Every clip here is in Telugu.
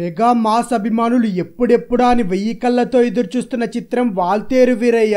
మెగా మాస్ అభిమానులు ఎప్పుడెప్పుడా అని వెయ్యి కళ్ళతో ఎదురుచూస్తున్న చిత్రం వాల్తేరు వీరయ్య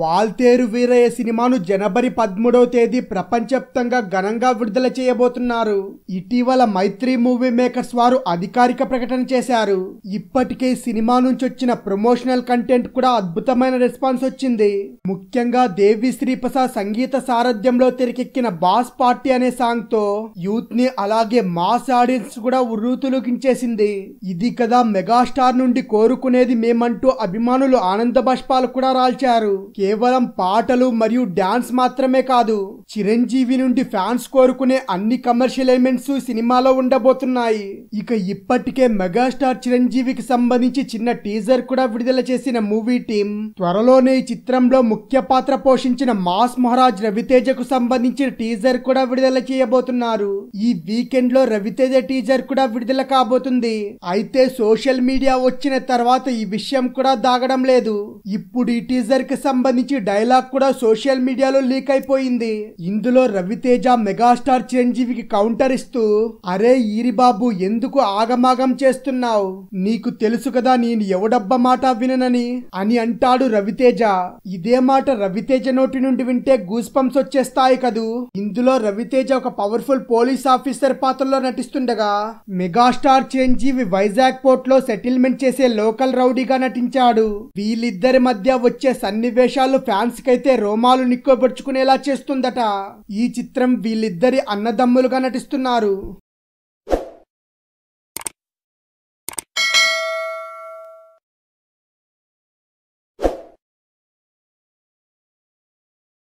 వాల్తేరు వీరయ్య సినిమాను జనవరి పదమూడవ తేదీ ప్రపంచవ్యాప్తంగా ఘనంగా విడుదల చేయబోతున్నారు ఇటీవల మైత్రి మూవీ మేకర్స్ వారు అధికారిక ప్రకటన చేశారు ఇప్పటికే సినిమా నుంచి వచ్చిన ప్రమోషనల్ కంటెంట్ కూడా అద్భుతమైన రెస్పాన్స్ వచ్చింది ముఖ్యంగా దేవి శ్రీప్రసాద్ సంగీత సారథ్యంలో తెరకెక్కిన బాస్ పార్టీ అనే సాంగ్తో యూత్ ని అలాగే మాస్ ఆడియన్స్ కూడా ఉర్రూతులుగించేసింది ఇది కదా మెగాస్టార్ నుండి కోరుకునేది మేమంటూ అభిమానులు ఆనంద బాష్పాలు కూడా రాల్చారు కేవలం పాటలు మరియు డాన్స్ మాత్రమే కాదు చిరంజీవి నుండి ఫ్యాన్స్ కోరుకునే అన్ని కమర్షియల్ ఎలిమెంట్స్ సినిమాలో ఉండబోతున్నాయి ఇక ఇప్పటికే మెగాస్టార్ చిరంజీవికి సంబంధించి చిన్న టీజర్ కూడా విడుదల చేసిన మూవీ టీం త్వరలోనే ఈ చిత్రంలో ముఖ్య పాత్ర పోషించిన మాస్ మహారాజ్ రవితేజకు సంబంధించిన టీజర్ కూడా విడుదల చేయబోతున్నారు ఈ వీకెండ్ లో రవితేజ టీజర్ కూడా విడుదల కాబోతుంది అయితే సోషల్ మీడియా వచ్చిన తర్వాత ఈ విషయం కూడా దాగడం లేదు ఇప్పుడు ఈ టీజర్ కి సంబంధించి డైలాగ్ కూడా సోషల్ మీడియాలో లీక్ అయిపోయింది ఇందులో రవితేజ మెగాస్టార్ చిరంజీవికి కౌంటర్ ఇస్తూ అరే ఈరిబాబు ఎందుకు ఆగమాగం చేస్తున్నావు నీకు తెలుసు కదా నేను ఎవడబ్బ మాట విననని అని అంటాడు రవితేజ ఇదే మాట రవితేజ నోటి నుండి వింటే గూస్ పంప్స్ వచ్చేస్తాయి కదూ ఇందులో రవితేజ ఒక పవర్ఫుల్ పోలీస్ ఆఫీసర్ పాత్రలో నటిస్తుండగా మెగాస్టార్ చిరంజీవి వైజాగ్ వైజాగ్ లో సెటిల్మెంట్ చేసే లోకల్ రౌడీగా నటించాడు వీళ్ళిద్దరి మధ్య వచ్చే సన్నివేశాలు ఫ్యాన్స్ కైతే రోమాలు నిక్కోబడుచుకునేలా చేస్తుందట ఈ చిత్రం వీళ్ళిద్దరి అన్నదమ్ములుగా నటిస్తున్నారు